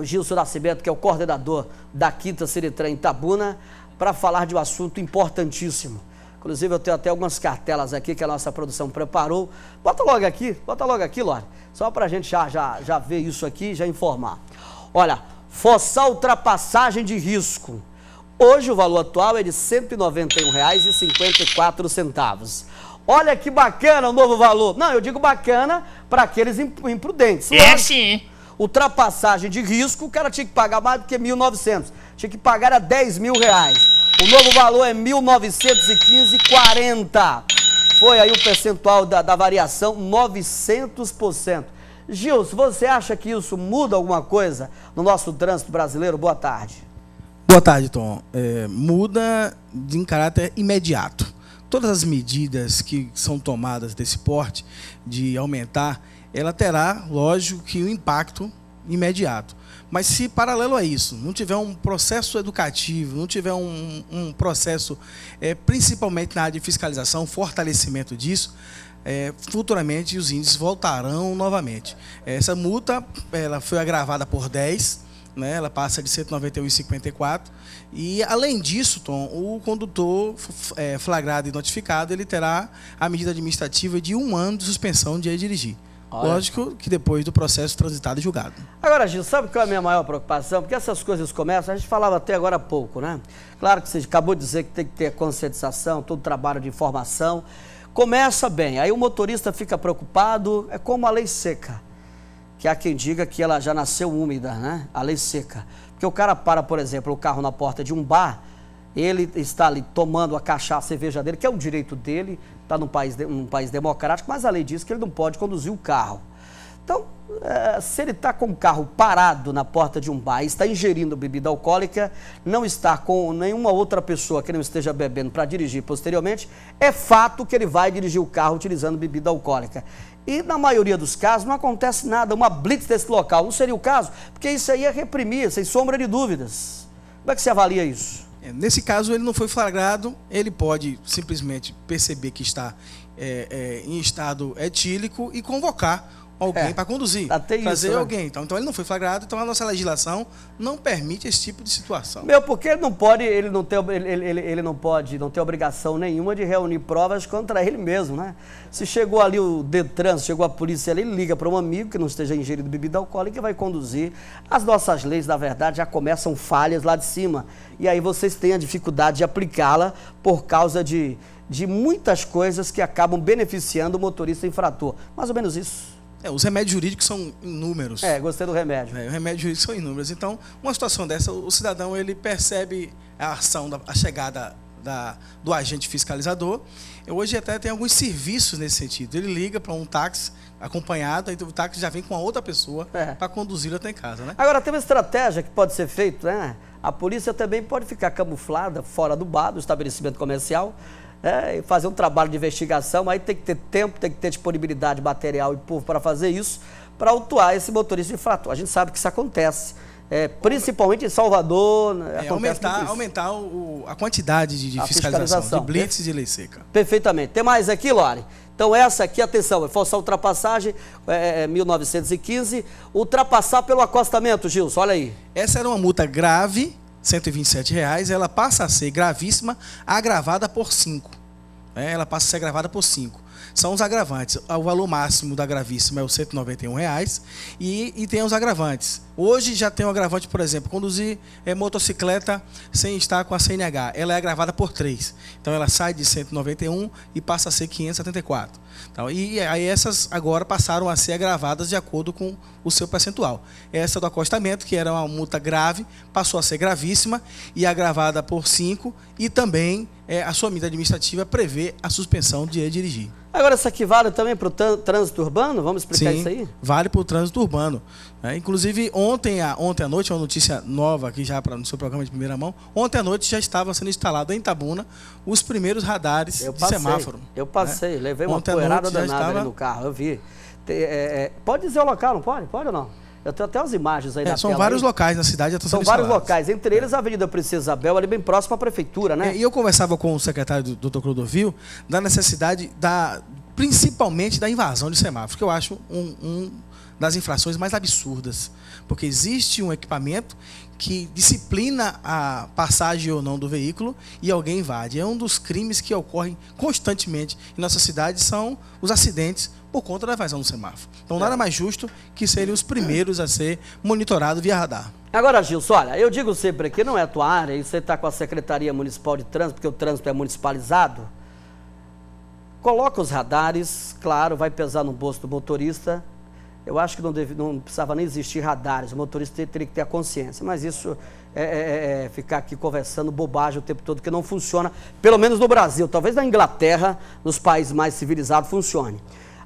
o Gilson Nascimento, que é o coordenador da Quinta Siritran em Tabuna, para falar de um assunto importantíssimo. Inclusive, eu tenho até algumas cartelas aqui que a nossa produção preparou. Bota logo aqui, bota logo aqui, Lore, só para a gente já, já, já ver isso aqui já informar. Olha, forçar ultrapassagem de risco. Hoje o valor atual é de R$ 191,54. Olha que bacana o novo valor. Não, eu digo bacana para aqueles imprudentes. Né? É sim ultrapassagem de risco, o cara tinha que pagar mais do que 1.900. Tinha que pagar a 10 mil reais. O novo valor é 1.915,40. Foi aí o percentual da, da variação, 900%. Gilson, você acha que isso muda alguma coisa no nosso trânsito brasileiro? Boa tarde. Boa tarde, Tom. É, muda de caráter imediato. Todas as medidas que são tomadas desse porte, de aumentar ela terá, lógico, que um impacto imediato. Mas se paralelo a isso, não tiver um processo educativo, não tiver um, um processo, é, principalmente na área de fiscalização, fortalecimento disso, é, futuramente os índices voltarão novamente. Essa multa ela foi agravada por 10, né, ela passa de 191,54. E, além disso, Tom, o condutor é, flagrado e notificado ele terá a medida administrativa de um ano de suspensão de dirigir. Olha. Lógico que depois do processo transitado e julgado. Agora, Gil, sabe qual é a minha maior preocupação? Porque essas coisas começam, a gente falava até agora há pouco, né? Claro que você acabou de dizer que tem que ter conscientização, todo trabalho de informação. Começa bem, aí o motorista fica preocupado, é como a lei seca. Que há quem diga que ela já nasceu úmida, né? A lei seca. Porque o cara para, por exemplo, o carro na porta de um bar ele está ali tomando a cachaça, a cerveja dele, que é um direito dele, está num país, num país democrático, mas a lei diz que ele não pode conduzir o carro. Então, é, se ele está com o carro parado na porta de um bar está ingerindo bebida alcoólica, não está com nenhuma outra pessoa que não esteja bebendo para dirigir posteriormente, é fato que ele vai dirigir o carro utilizando bebida alcoólica. E na maioria dos casos não acontece nada, uma blitz desse local. Não seria o caso? Porque isso aí é reprimir, sem é sombra de dúvidas. Como é que você avalia isso? É, nesse caso, ele não foi flagrado, ele pode simplesmente perceber que está é, é, em estado etílico e convocar alguém é, para conduzir, até tá, fazer isso, né? alguém. Então, então ele não foi flagrado, então a nossa legislação não permite esse tipo de situação. Meu, porque ele não pode, ele não tem, ele, ele, ele não pode, não tem obrigação nenhuma de reunir provas contra ele mesmo, né? Se chegou ali o Detran, se chegou a polícia ali, ele liga para um amigo que não esteja ingerido, bebida alcoólica e vai conduzir. As nossas leis, na verdade, já começam falhas lá de cima. E aí vocês têm a dificuldade de aplicá-la por causa de, de muitas coisas que acabam beneficiando o motorista infrator. Mais ou menos isso. É, os remédios jurídicos são inúmeros. É, gostei do remédio. É, os remédios jurídicos são inúmeros. Então, uma situação dessa, o cidadão ele percebe a ação, da, a chegada da, do agente fiscalizador. hoje até tem alguns serviços nesse sentido. Ele liga para um táxi acompanhado, aí o táxi já vem com a outra pessoa é. para conduzi-lo até em casa, né? Agora, tem uma estratégia que pode ser feita, né? A polícia também pode ficar camuflada fora do bar, do estabelecimento comercial, é, fazer um trabalho de investigação, aí tem que ter tempo, tem que ter disponibilidade material e povo para fazer isso, para autuar esse motorista infrator. A gente sabe que isso acontece. É, principalmente em Salvador. Né, é, aumentar aumentar o, a quantidade de, de a fiscalização, fiscalização, de blitz e né? de lei seca. Perfeitamente. Tem mais aqui, Lore? Então essa aqui, atenção, é falsa ultrapassagem, é, 1915, é, é, ultrapassar pelo acostamento, Gilson, olha aí. Essa era uma multa grave, 127 reais, ela passa a ser gravíssima agravada por 5. Né? Ela passa a ser agravada por 5. São os agravantes. O valor máximo da gravíssima é os 191 reais e, e tem os agravantes. Hoje já tem um agravante, por exemplo, conduzir é, motocicleta sem estar com a CNH. Ela é agravada por 3. Então ela sai de 191 e passa a ser 574. Então, e aí essas agora passaram a ser agravadas de acordo com o seu percentual. Essa do acostamento, que era uma multa grave, passou a ser gravíssima e agravada por 5 e também é, a sua medida administrativa prevê a suspensão de dirigir. Agora, isso aqui vale também para o trânsito urbano? Vamos explicar Sim, isso aí? Vale para o trânsito urbano. É, inclusive, ontem à, ontem à noite, uma notícia nova aqui já para no seu programa de primeira mão. Ontem à noite já estavam sendo instalados em Tabuna os primeiros radares eu de semáforo. Eu passei, né? levei uma ontem poeirada danada estava... no carro, eu vi. É, é, pode dizer o local, não pode? Pode ou não? Eu tenho até as imagens aí é, da São tela, vários aí. locais na cidade. São vários locais, entre eles a Avenida Princesa Isabel, ali bem próximo à prefeitura, né? É, e eu conversava com o secretário do Dr. Clodovil da necessidade da principalmente da invasão de semáforos, que eu acho um, um das infrações mais absurdas. Porque existe um equipamento que disciplina a passagem ou não do veículo e alguém invade. É um dos crimes que ocorrem constantemente em nossa cidade, são os acidentes por conta da evasão do semáforo. Então nada mais justo que serem os primeiros a ser monitorados via radar. Agora, Gilson, olha, eu digo sempre aqui, não é a tua área, e você está com a Secretaria Municipal de Trânsito, porque o trânsito é municipalizado, coloca os radares, claro, vai pesar no bolso do motorista, eu acho que não, deve, não precisava nem existir radares, o motorista teria que ter a consciência. Mas isso é, é, é, é, ficar aqui conversando bobagem o tempo todo, que não funciona, pelo menos no Brasil. Talvez na Inglaterra, nos países mais civilizados, funcione.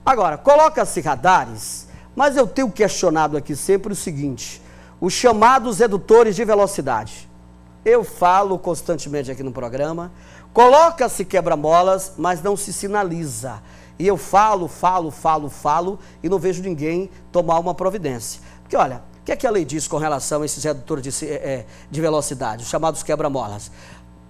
Agora, coloca-se radares, mas eu tenho questionado aqui sempre o seguinte: os chamados redutores de velocidade. Eu falo constantemente aqui no programa. Coloca-se quebra-molas, mas não se sinaliza. E eu falo, falo, falo, falo e não vejo ninguém tomar uma providência. Porque olha, o que é que a lei diz com relação a esses redutores de, é, é, de velocidade, os chamados quebra-molas?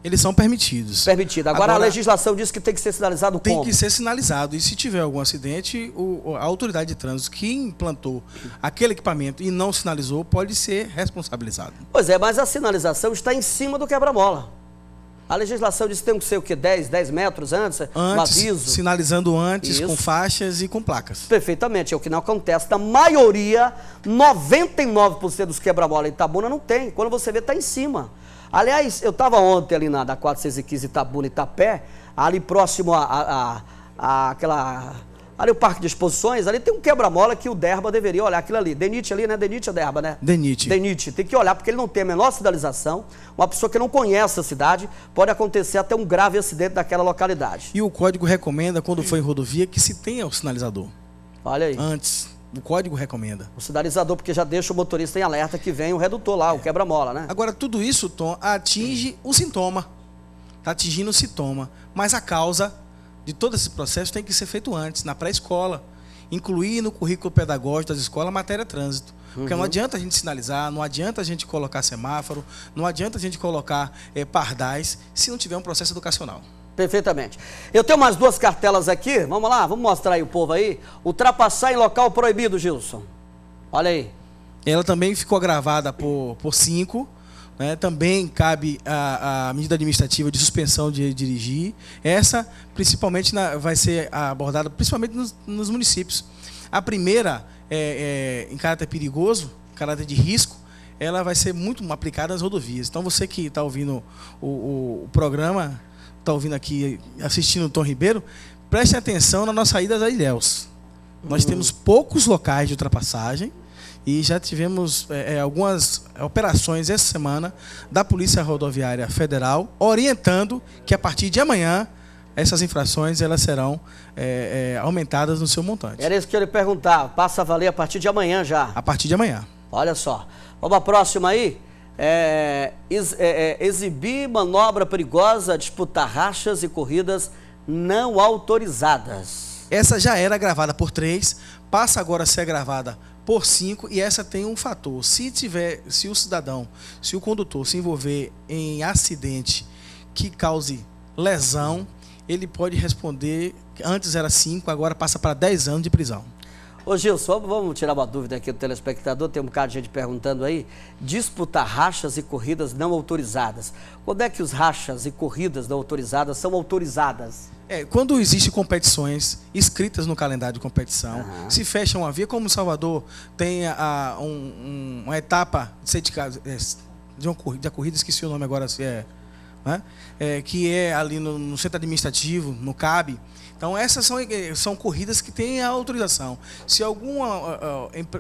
Eles são permitidos. Permitido. Agora, Agora, a legislação diz que tem que ser sinalizado tem como? Tem que ser sinalizado. E se tiver algum acidente, o, a autoridade de trânsito que implantou aquele equipamento e não sinalizou pode ser responsabilizado. Pois é, mas a sinalização está em cima do quebra-mola. A legislação diz que tem que ser o quê? 10, 10 metros antes, antes um aviso. Sinalizando antes, Isso. com faixas e com placas. Perfeitamente, é o que não acontece. Na maioria, 99% dos quebra-mola em Itabuna não tem. Quando você vê, está em cima. Aliás, eu estava ontem ali na da 415 Itabuna Itapé, ali próximo a, a, a, a aquela Ali o parque de exposições, ali tem um quebra-mola que o Derba deveria olhar aquilo ali. Denite ali, né? Denite é Derba, né? Denite. Denite. Tem que olhar porque ele não tem a menor sinalização. Uma pessoa que não conhece a cidade, pode acontecer até um grave acidente naquela localidade. E o código recomenda, quando for em rodovia, que se tenha o sinalizador. Olha aí. Antes. O código recomenda. O sinalizador, porque já deixa o motorista em alerta que vem o redutor lá, é. o quebra-mola, né? Agora, tudo isso, Tom, atinge Sim. o sintoma. Está atingindo o sintoma. Mas a causa de todo esse processo tem que ser feito antes, na pré-escola. Incluir no currículo pedagógico das escolas a matéria trânsito. Porque uhum. não adianta a gente sinalizar, não adianta a gente colocar semáforo, não adianta a gente colocar é, pardais se não tiver um processo educacional. Perfeitamente. Eu tenho mais duas cartelas aqui. Vamos lá, vamos mostrar aí o povo aí. Ultrapassar em local proibido, Gilson. Olha aí. Ela também ficou gravada por, por cinco né? Também cabe a, a, medida administrativa de suspensão de dirigir. Essa, principalmente, na, vai ser abordada principalmente nos, nos municípios. A primeira, é, é, em caráter perigoso, em caráter de risco, ela vai ser muito aplicada nas rodovias. Então, você que está ouvindo o, o, o programa, está ouvindo aqui, assistindo o Tom Ribeiro, preste atenção na nossa saída da Ilhéus. Nós uhum. temos poucos locais de ultrapassagem e já tivemos é, é, algumas operações essa semana da Polícia Rodoviária Federal orientando que a partir de amanhã essas infrações elas serão é, é, aumentadas no seu montante. Era isso que eu ia perguntar. Passa a valer a partir de amanhã já? A partir de amanhã. Olha só. Vamos à próxima aí. É, ex, é, exibir manobra perigosa, disputar rachas e corridas não autorizadas. Essa já era gravada por três, passa agora a ser gravada por 5 e essa tem um fator. Se tiver, se o cidadão, se o condutor se envolver em acidente que cause lesão, ele pode responder, antes era 5, agora passa para 10 anos de prisão. Ô Gilson, só vamos tirar uma dúvida aqui do telespectador, tem um bocado de gente perguntando aí. Disputa rachas e corridas não autorizadas. Quando é que os rachas e corridas não autorizadas são autorizadas? É, quando existem competições escritas no calendário de competição, uhum. se fecha uma via, como Salvador tem a, a um, uma etapa de, é, uma corrida, corrida, esqueci o nome agora, se é, né? é que é ali no, no centro administrativo, no CAB, então, essas são, eh, são corridas que têm a autorização. Se algum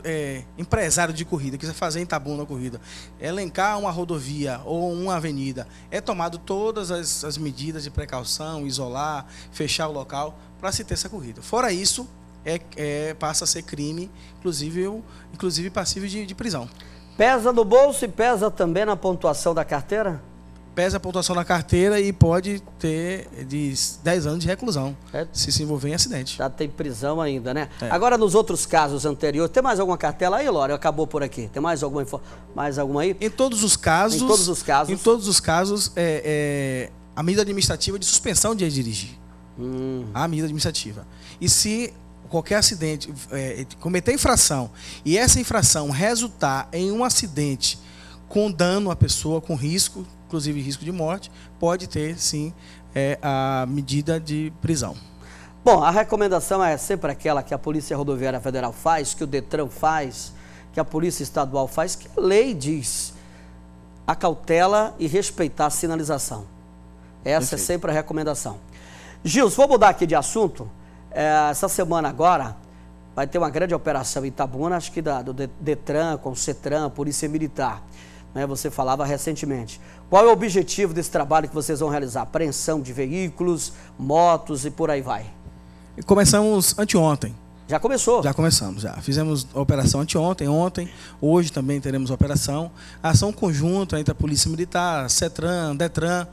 é, empresário de corrida quiser fazer em na corrida, elencar uma rodovia ou uma avenida, é tomado todas as, as medidas de precaução, isolar, fechar o local para se ter essa corrida. Fora isso, é, é, passa a ser crime, inclusive, inclusive passível de, de prisão. Pesa no bolso e pesa também na pontuação da carteira? pesa a pontuação na carteira e pode ter de 10 anos de reclusão é. se se envolver em acidente. Já tem prisão ainda, né? É. Agora, nos outros casos anteriores, tem mais alguma cartela aí, Lório? Acabou por aqui. Tem mais alguma, mais alguma aí? Em todos os casos... Em todos os casos? Em todos os casos, é, é a medida administrativa é de suspensão de dirigir. Hum. A medida administrativa. E se qualquer acidente, é, cometer infração, e essa infração resultar em um acidente com dano à pessoa, com risco inclusive risco de morte, pode ter sim é, a medida de prisão. Bom, a recomendação é sempre aquela que a Polícia Rodoviária Federal faz, que o Detran faz, que a Polícia Estadual faz, que a lei diz. A cautela e respeitar a sinalização. Essa é Perfeito. é sempre a recomendação. Gils, vou mudar aqui de assunto. É, essa semana agora vai ter uma grande operação em Itabuna, acho que da, do Detran, com o CETRAN, Polícia Militar né, você falava recentemente. Qual é o objetivo desse trabalho que vocês vão realizar? Apreensão de veículos, motos e por aí vai. Começamos anteontem. Já começou? Já começamos, já. Fizemos a operação anteontem, ontem, hoje também teremos a operação. Ação conjunta entre a Polícia Militar, CETRAN, DETRAN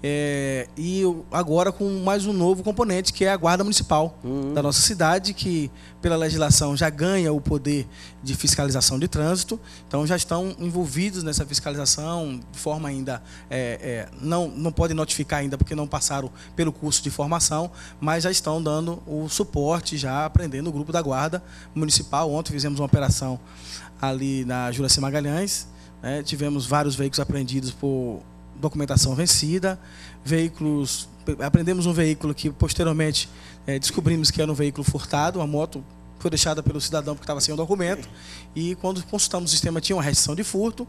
é, e agora com mais um novo componente, que é a Guarda Municipal uhum. da nossa cidade, que pela legislação já ganha o poder de fiscalização de trânsito, então já estão envolvidos nessa fiscalização de forma ainda. É, é, não, não podem notificar ainda porque não passaram pelo curso de formação, mas já estão dando o suporte, já aprendendo o grupo da Guarda Municipal. Ontem fizemos uma operação ali na Juraci Magalhães, né, tivemos vários veículos apreendidos por documentação vencida, veículos, aprendemos um veículo que posteriormente é, descobrimos que era um veículo furtado, uma moto foi deixada pelo cidadão porque estava sem o documento. E quando consultamos o sistema, tinha uma restrição de furto.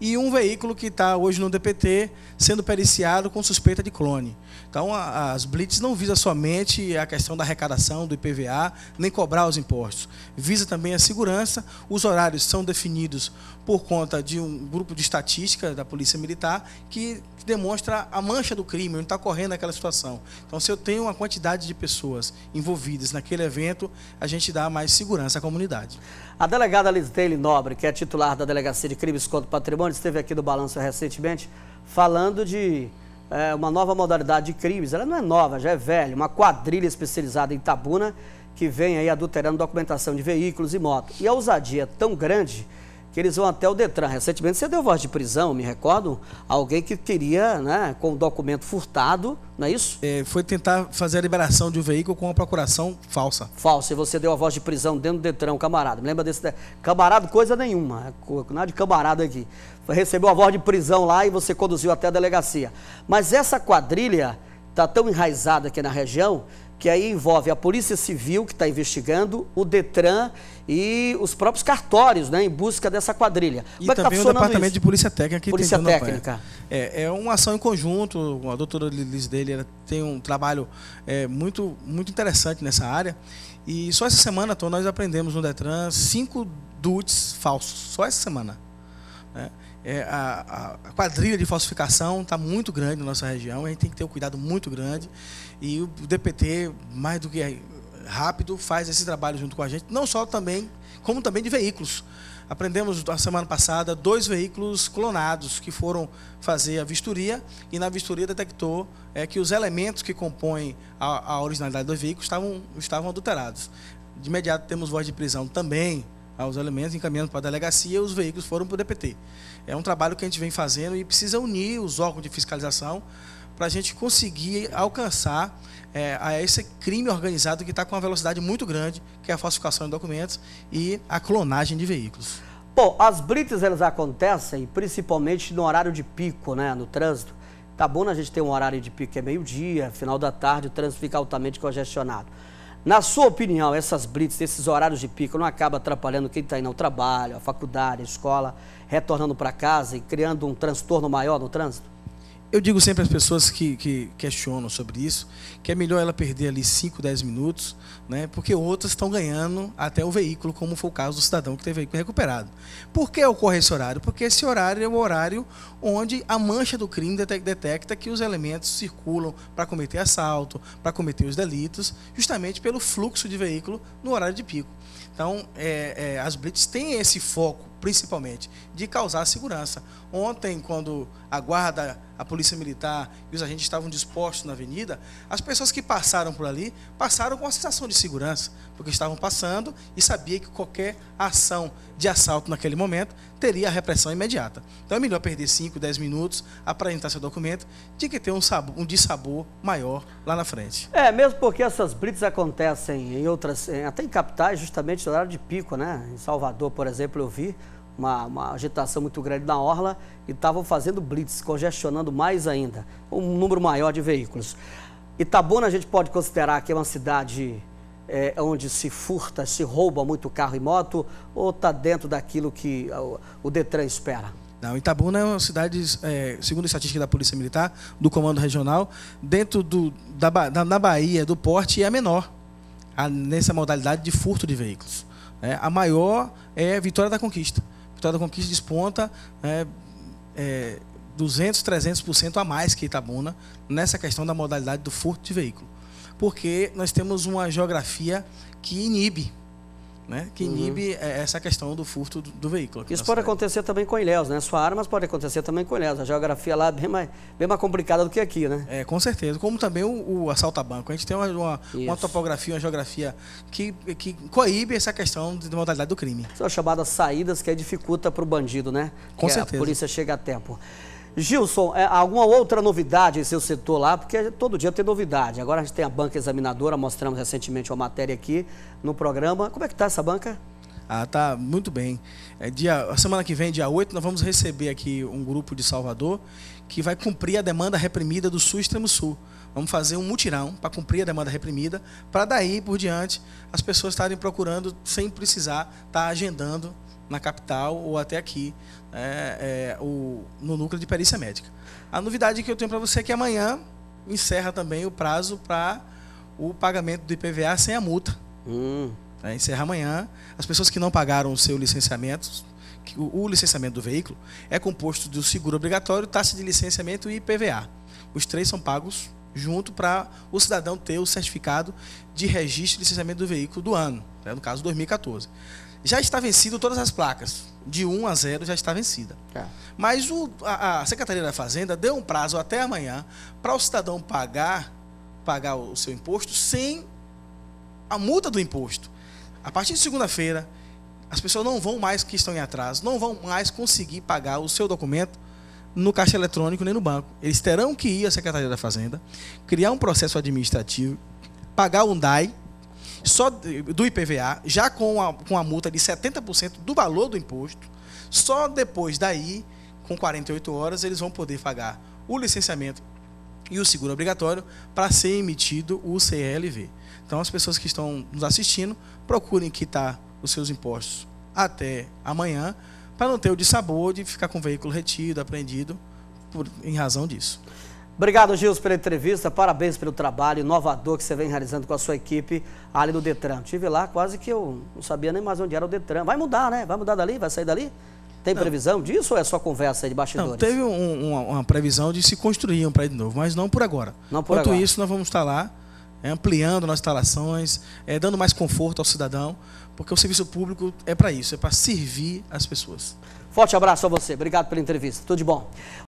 E um veículo que está hoje no DPT sendo periciado com suspeita de clone. Então, a, as blitz não visa somente a questão da arrecadação do IPVA, nem cobrar os impostos. Visa também a segurança. Os horários são definidos por conta de um grupo de estatística da Polícia Militar que demonstra a mancha do crime, onde está correndo aquela situação. Então, se eu tenho uma quantidade de pessoas envolvidas naquele evento, a gente dá mais mais segurança à comunidade. A delegada Lisdale Nobre, que é titular da Delegacia de Crimes contra o Patrimônio, esteve aqui no Balanço recentemente falando de é, uma nova modalidade de crimes. Ela não é nova, já é velha. Uma quadrilha especializada em Tabuna que vem aí adulterando documentação de veículos e motos. E a ousadia é tão grande que eles vão até o Detran. Recentemente você deu voz de prisão, me recordo, alguém que queria, né, com o documento furtado, não é isso? É, foi tentar fazer a liberação de um veículo com uma procuração falsa. Falsa, e você deu a voz de prisão dentro do Detran, camarada. Me lembra desse. Camarada, coisa nenhuma, nada é de camarada aqui. Recebeu a voz de prisão lá e você conduziu até a delegacia. Mas essa quadrilha está tão enraizada aqui na região que aí envolve a Polícia Civil, que está investigando, o Detran e os próprios cartórios, né, em busca dessa quadrilha. E Como é tá também tá o Departamento isso? de Polícia Técnica. Que Polícia é? Técnica. É, é uma ação em conjunto, a doutora Liz dele tem um trabalho é, muito, muito interessante nessa área. E só essa semana, Tom, nós aprendemos no Detran cinco dutes falsos, só essa semana. Né? É, a, a, quadrilha de falsificação está muito grande na nossa região, a gente tem que ter um cuidado muito grande. E o DPT, mais do que é rápido, faz esse trabalho junto com a gente, não só também, como também de veículos. Aprendemos a semana passada dois veículos clonados que foram fazer a vistoria e na vistoria detectou é, que os elementos que compõem a, a originalidade do veículo estavam, estavam adulterados. De imediato temos voz de prisão também aos ah, elementos encaminhando para a delegacia, os veículos foram para o DPT. É um trabalho que a gente vem fazendo e precisa unir os órgãos de fiscalização para a gente conseguir alcançar é, a esse crime organizado que está com uma velocidade muito grande, que é a falsificação de documentos e a clonagem de veículos. Bom, as blitz elas acontecem principalmente no horário de pico, né, no trânsito. Tá bom a gente ter um horário de pico que é meio-dia, final da tarde, o trânsito fica altamente congestionado. Na sua opinião, essas blitz, esses horários de pico, não acaba atrapalhando quem está indo ao trabalho, à faculdade, à escola, retornando para casa e criando um transtorno maior no trânsito? Eu digo sempre às pessoas que, que, questionam sobre isso que é melhor ela perder ali 5, 10 minutos, né, porque outras estão ganhando até o veículo, como foi o caso do cidadão que teve veículo recuperado. Por que ocorre esse horário? Porque esse horário é o horário onde a mancha do crime detecta que os elementos circulam para cometer assalto, para cometer os delitos, justamente pelo fluxo de veículo no horário de pico. Então, é, é, as blitz têm esse foco principalmente, de causar segurança. Ontem, quando a guarda, a polícia militar e os agentes estavam dispostos na avenida, as pessoas que passaram por ali passaram com a sensação de segurança, porque estavam passando e sabia que qualquer ação de assalto naquele momento teria a repressão imediata. Então é melhor perder 5, 10 minutos, apresentar seu documento, de que ter um, sabor, um dissabor maior lá na frente. É, mesmo porque essas blitz acontecem em outras, até em capitais, justamente no horário de pico, né? Em Salvador, por exemplo, eu vi uma, uma, agitação muito grande na orla e estavam fazendo blitz, congestionando mais ainda, um número maior de veículos. Itabuna a gente pode considerar que é uma cidade é, é, onde se furta, se rouba muito carro e moto, ou está dentro daquilo que o, o Detran espera? Não, Itabuna é uma cidade, é, segundo a estatística da Polícia Militar, do Comando Regional, dentro do, da, da, na Bahia, do porte, é a menor a, nessa modalidade de furto de veículos. É, a maior é Vitória da Conquista. Vitória da Conquista desponta né, é, é, 200, 300% a mais que Itabuna nessa questão da modalidade do furto de veículo porque nós temos uma geografia que inibe. Né? que uhum. inibe uhum. essa questão do furto do, do veículo. Isso pode cidade. acontecer também com Ilhéus, né? Sua arma pode acontecer também com Ilhéus. A geografia lá é bem mais, bem mais complicada do que aqui, né? É, com certeza. Como também o, o assalto a banco. A gente tem uma, uma, uma, topografia, uma geografia que, que coíbe essa questão de modalidade do crime. São as chamadas saídas que dificulta para o bandido, né? Com que certeza. A polícia chega a tempo. Gilson, é, alguma outra novidade em seu setor lá? Porque todo dia tem novidade. Agora a gente tem a banca examinadora, mostramos recentemente uma matéria aqui no programa. Como é que está essa banca? Ah, tá muito bem. É dia, a semana que vem, dia 8, nós vamos receber aqui um grupo de Salvador que vai cumprir a demanda reprimida do Sul Extremo Sul. Vamos fazer um mutirão para cumprir a demanda reprimida, para daí por diante as pessoas estarem procurando sem precisar estar tá agendando na capital ou até aqui é, é, o, no núcleo de perícia médica. A novidade que eu tenho para você é que amanhã encerra também o prazo para o pagamento do IPVA sem a multa. Hum. É, encerra amanhã. As pessoas que não pagaram o seu licenciamento, o, o licenciamento do veículo, é composto do seguro obrigatório, taxa de licenciamento e IPVA. Os três são pagos junto para o cidadão ter o certificado de registro e licenciamento do veículo do ano, né, no caso 2014. Já está vencido todas as placas de 1 a 0 já está vencida. É. Mas o, a, a, Secretaria da Fazenda deu um prazo até amanhã para o cidadão pagar, pagar o seu imposto sem a multa do imposto. A partir de segunda-feira, as pessoas não vão mais que estão em atraso, não vão mais conseguir pagar o seu documento no caixa eletrônico nem no banco. Eles terão que ir à Secretaria da Fazenda, criar um processo administrativo, pagar um DAI só do IPVA, já com a, com a multa de 70% do valor do imposto. Só depois daí, com 48 horas, eles vão poder pagar o licenciamento e o seguro obrigatório para ser emitido o CLV. Então, as pessoas que estão nos assistindo, procurem quitar os seus impostos até amanhã, para não ter o dissabor de ficar com o veículo retido, apreendido, por, em razão disso. Obrigado, Gilson, pela entrevista. Parabéns pelo trabalho inovador que você vem realizando com a sua equipe ali no Detran. Tive lá, quase que eu não sabia nem mais onde era o Detran. Vai mudar, né? Vai mudar dali? Vai sair dali? Tem não. previsão disso ou é só conversa de bastidores? Não, teve um, uma, uma, previsão de se construir um prédio novo, mas não por agora. Não por Quanto agora. isso, nós vamos estar lá é, ampliando nossas instalações, é, dando mais conforto ao cidadão, porque o serviço público é para isso, é para servir as pessoas. Forte abraço a você. Obrigado pela entrevista. Tudo de bom.